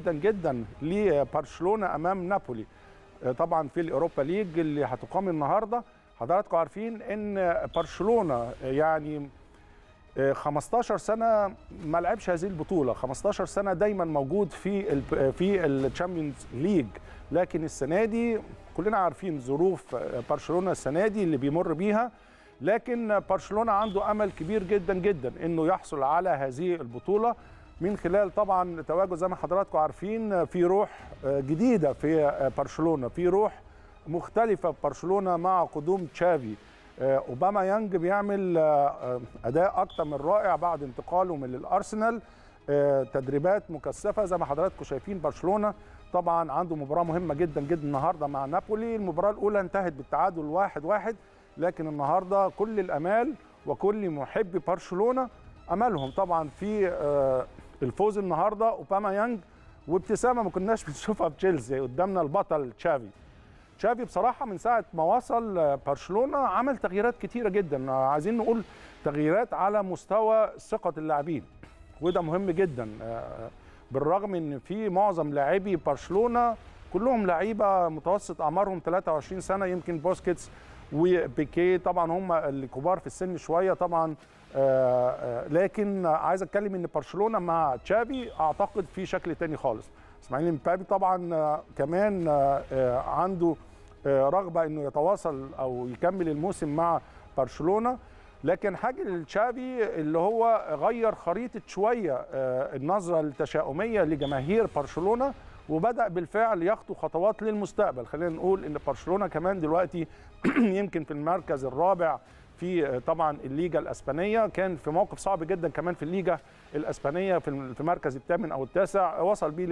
جدا جدا لبرشلونه امام نابولي آه، طبعا في الاوروبا ليج اللي هتقام النهارده حضراتكم عارفين ان برشلونه يعني 15 آه، سنه ما لعبش هذه البطوله 15 سنه دايما موجود في الـ في الشامبيونز ليج لكن السنه دي كلنا عارفين ظروف آه، برشلونه السنه دي اللي بيمر بيها لكن برشلونه عنده امل كبير جدا جدا انه يحصل على هذه البطوله من خلال طبعا تواجد زي ما حضراتكم عارفين في روح آه، جديده في آه، برشلونه في روح مختلفه في برشلونه مع قدوم تشافي آه، اوباما يانج بيعمل اداء اكتر من رائع بعد انتقاله من الارسنال تدريبات مكثفه زي ما حضراتكم شايفين برشلونه طبعا عنده مباراه مهمه جدا جدا النهارده مع نابولي المباراه الاولى انتهت بالتعادل واحد واحد لكن النهارده كل الامال وكل محبي برشلونه املهم طبعا في الفوز النهارده اوباما يانج وابتسامه ما كناش بنشوفها في تشيلسي قدامنا البطل تشافي تشافي بصراحه من ساعه ما وصل آه، برشلونه عمل تغييرات كتيره جدا آه، عايزين نقول تغييرات على مستوى ثقه اللاعبين وده مهم جدا آه، بالرغم ان في معظم لاعبي برشلونه كلهم لعيبه متوسط اعمارهم 23 سنه يمكن بوسكيتس وبيكيه طبعا هم الكبار في السن شويه طبعا آه، آه، لكن عايز اتكلم ان برشلونه مع تشافي اعتقد في شكل تاني خالص اسماعيل مبابي طبعا آه، كمان عنده رغبه انه يتواصل او يكمل الموسم مع برشلونه لكن حاجه لتشافي اللي هو غير خريطه شويه النظره التشاؤميه لجماهير برشلونه وبدا بالفعل يخطو خطوات للمستقبل خلينا نقول ان برشلونه كمان دلوقتي يمكن في المركز الرابع في طبعا الليجا الاسبانيه كان في موقف صعب جدا كمان في الليجا الاسبانيه في المركز الثامن او التاسع وصل بيه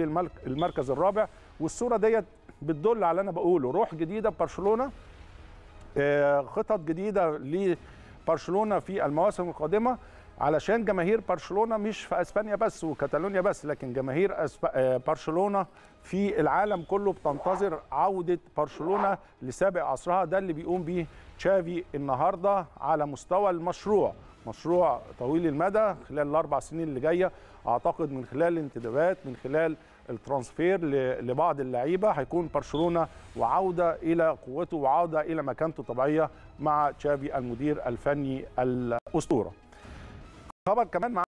للمركز الرابع والصوره ديت بتدل على اللي انا بقوله روح جديده برشلونه آه، خطط جديده لبرشلونه في المواسم القادمه علشان جماهير برشلونه مش في اسبانيا بس وكاتالونيا بس لكن جماهير أسب... آه، برشلونه في العالم كله بتنتظر عوده برشلونه لسابق عصرها ده اللي بيقوم بيه تشافي النهارده على مستوى المشروع مشروع طويل المدى خلال الاربع سنين اللي جايه اعتقد من خلال الانتدابات من خلال الترانسفير لبعض اللعيبه هيكون برشلونه وعوده الى قوته وعوده الى مكانته الطبيعيه مع تشافي المدير الفني الاسطوره خبر كمان مع